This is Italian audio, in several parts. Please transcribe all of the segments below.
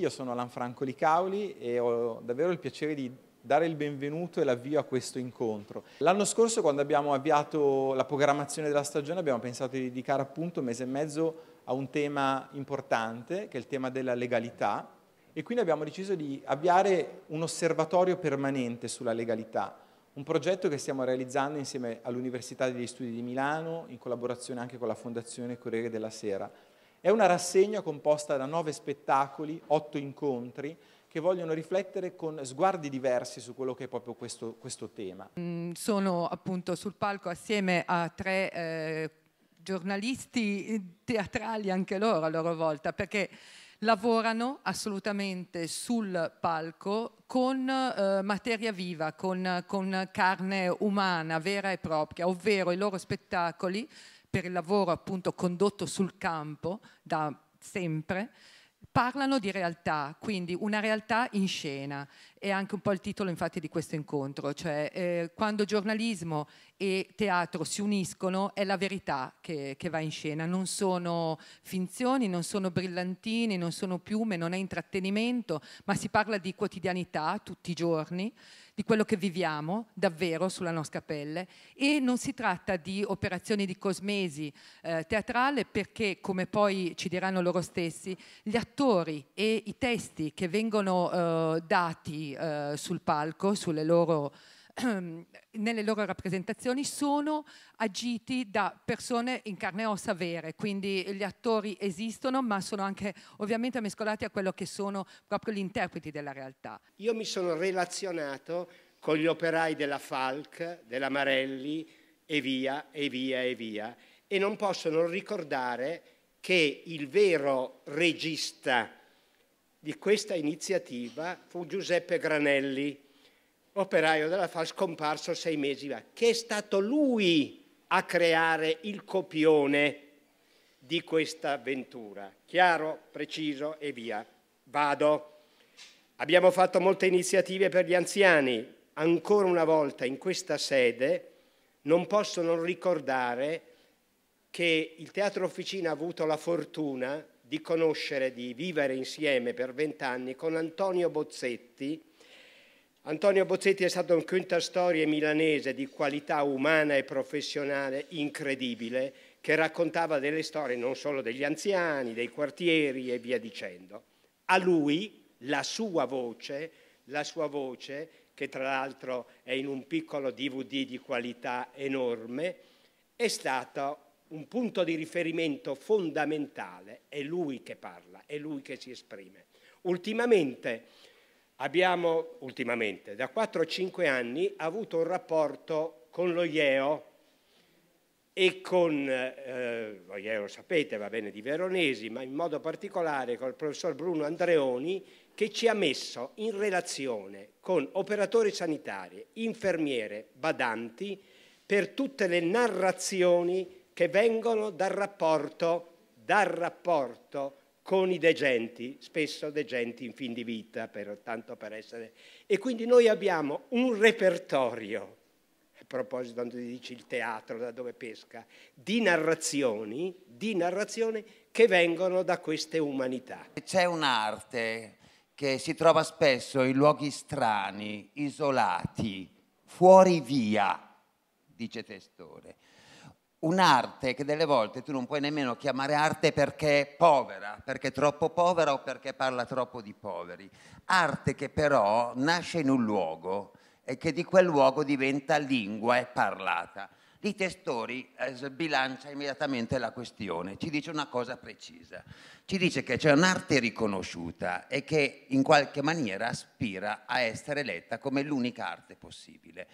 Io sono Franco Licauli e ho davvero il piacere di dare il benvenuto e l'avvio a questo incontro. L'anno scorso quando abbiamo avviato la programmazione della stagione abbiamo pensato di dedicare appunto un mese e mezzo a un tema importante che è il tema della legalità e quindi abbiamo deciso di avviare un osservatorio permanente sulla legalità, un progetto che stiamo realizzando insieme all'Università degli Studi di Milano in collaborazione anche con la Fondazione Corriere della Sera. È una rassegna composta da nove spettacoli, otto incontri, che vogliono riflettere con sguardi diversi su quello che è proprio questo, questo tema. Mm, sono appunto sul palco assieme a tre eh, giornalisti eh, teatrali anche loro a loro volta, perché lavorano assolutamente sul palco con eh, materia viva, con, con carne umana, vera e propria, ovvero i loro spettacoli per il lavoro appunto condotto sul campo da sempre, parlano di realtà, quindi una realtà in scena. È anche un po' il titolo infatti di questo incontro, cioè eh, quando giornalismo e teatro si uniscono è la verità che, che, va in scena, non sono finzioni, non sono brillantini, non sono piume, non è intrattenimento, ma si parla di quotidianità tutti i giorni, di quello che viviamo davvero sulla nostra pelle e non si tratta di operazioni di cosmesi eh, teatrale perché come poi ci diranno loro stessi gli attori autori e i testi che vengono eh, dati eh, sul palco, loro, nelle loro rappresentazioni, sono agiti da persone in carne e ossa vere, quindi gli attori esistono, ma sono anche ovviamente mescolati a quello che sono proprio gli interpreti della realtà. Io mi sono relazionato con gli operai della Falk, della Marelli e via e via e via e non posso non ricordare che il vero regista di questa iniziativa fu Giuseppe Granelli, operaio della FAL scomparso sei mesi fa, che è stato lui a creare il copione di questa avventura. Chiaro, preciso e via. Vado. Abbiamo fatto molte iniziative per gli anziani. Ancora una volta in questa sede non posso non ricordare che il Teatro Officina ha avuto la fortuna di conoscere, di vivere insieme per vent'anni con Antonio Bozzetti. Antonio Bozzetti è stato un quinta storie milanese di qualità umana e professionale incredibile che raccontava delle storie non solo degli anziani, dei quartieri e via dicendo. A lui la sua voce, la sua voce che tra l'altro è in un piccolo DVD di qualità enorme, è stata un punto di riferimento fondamentale, è lui che parla, è lui che si esprime. Ultimamente abbiamo, ultimamente, da 4-5 anni, avuto un rapporto con lo IEO e con, eh, lo IEO lo sapete, va bene, di Veronesi, ma in modo particolare col professor Bruno Andreoni, che ci ha messo in relazione con operatori sanitari, infermiere, badanti, per tutte le narrazioni che che vengono dal rapporto, dal rapporto con i degenti, spesso degenti in fin di vita, per, tanto per essere. E quindi noi abbiamo un repertorio, a proposito di dici il teatro, da dove pesca, di narrazioni, di narrazioni che vengono da queste umanità. C'è un'arte che si trova spesso in luoghi strani, isolati, fuori via, dice Testore un'arte che delle volte tu non puoi nemmeno chiamare arte perché è povera, perché è troppo povera o perché parla troppo di poveri. Arte che però nasce in un luogo e che di quel luogo diventa lingua e parlata. Di Testori eh, sbilancia immediatamente la questione, ci dice una cosa precisa, ci dice che c'è un'arte riconosciuta e che in qualche maniera aspira a essere letta come l'unica arte possibile.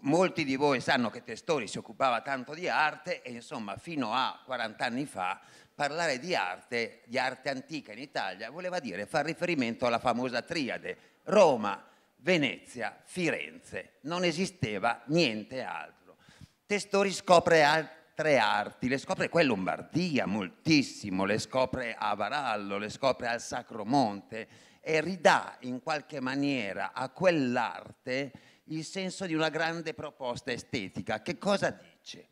Molti di voi sanno che Testori si occupava tanto di arte e insomma fino a 40 anni fa parlare di arte, di arte antica in Italia, voleva dire far riferimento alla famosa triade Roma, Venezia, Firenze, non esisteva niente altro. Testori scopre altre arti, le scopre qua in Lombardia moltissimo, le scopre a Varallo, le scopre al Sacro Monte e ridà in qualche maniera a quell'arte il senso di una grande proposta estetica. Che cosa dice?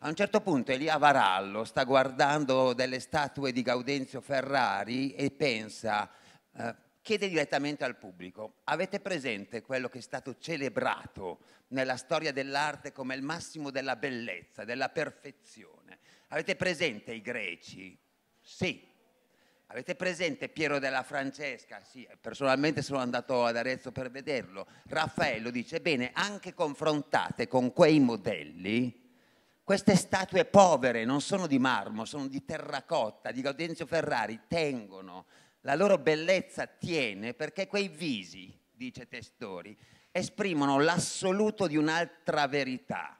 A un certo punto è lì a Varallo, sta guardando delle statue di Gaudenzio Ferrari e pensa, eh, chiede direttamente al pubblico, avete presente quello che è stato celebrato nella storia dell'arte come il massimo della bellezza, della perfezione? Avete presente i greci? Sì. Avete presente Piero della Francesca? Sì, personalmente sono andato ad Arezzo per vederlo. Raffaello dice, bene, anche confrontate con quei modelli, queste statue povere non sono di marmo, sono di terracotta, di Gaudenzio Ferrari, tengono la loro bellezza tiene perché quei visi, dice Testori, esprimono l'assoluto di un'altra verità,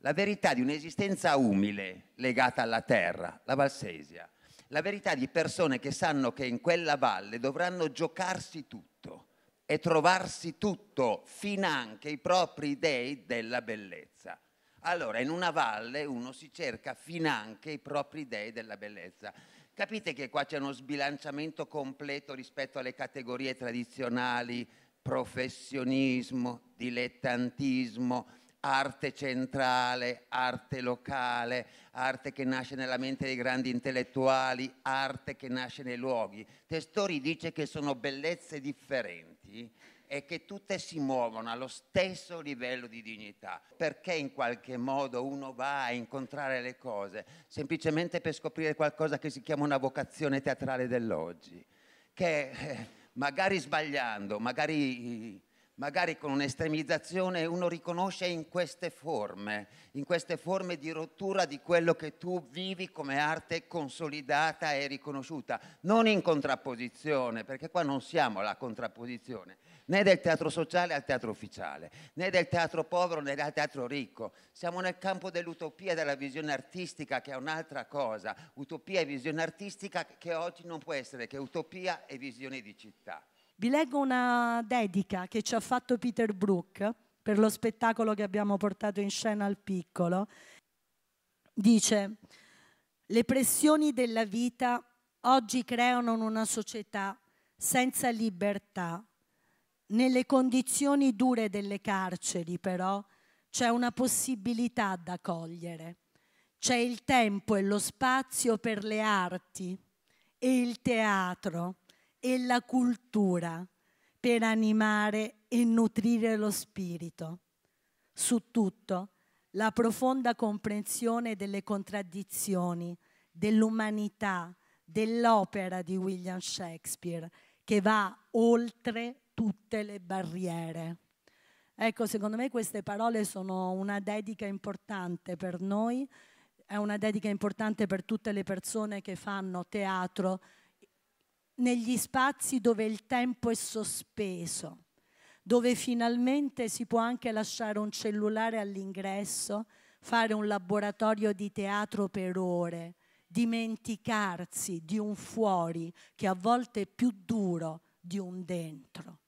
la verità di un'esistenza umile legata alla terra, la Valsesia, la verità di persone che sanno che in quella valle dovranno giocarsi tutto e trovarsi tutto, finanche i propri dei della bellezza. Allora, in una valle uno si cerca finanche i propri dei della bellezza. Capite che qua c'è uno sbilanciamento completo rispetto alle categorie tradizionali, professionismo, dilettantismo, arte centrale, arte locale, arte che nasce nella mente dei grandi intellettuali, arte che nasce nei luoghi. Testori dice che sono bellezze differenti è che tutte si muovono allo stesso livello di dignità. Perché in qualche modo uno va a incontrare le cose? Semplicemente per scoprire qualcosa che si chiama una vocazione teatrale dell'oggi, che eh, magari sbagliando, magari magari con un'estremizzazione, uno riconosce in queste forme, in queste forme di rottura di quello che tu vivi come arte consolidata e riconosciuta, non in contrapposizione, perché qua non siamo alla contrapposizione, né del teatro sociale al teatro ufficiale, né del teatro povero né dal teatro ricco, siamo nel campo dell'utopia, della visione artistica che è un'altra cosa, utopia e visione artistica che oggi non può essere che utopia e visione di città. Vi leggo una dedica che ci ha fatto Peter Brook per lo spettacolo che abbiamo portato in scena al piccolo. Dice, le pressioni della vita oggi creano una società senza libertà. Nelle condizioni dure delle carceri, però, c'è una possibilità da cogliere. C'è il tempo e lo spazio per le arti e il teatro e la cultura per animare e nutrire lo spirito. Su tutto, la profonda comprensione delle contraddizioni, dell'umanità, dell'opera di William Shakespeare, che va oltre tutte le barriere. Ecco, secondo me queste parole sono una dedica importante per noi, è una dedica importante per tutte le persone che fanno teatro, negli spazi dove il tempo è sospeso, dove finalmente si può anche lasciare un cellulare all'ingresso, fare un laboratorio di teatro per ore, dimenticarsi di un fuori che a volte è più duro di un dentro.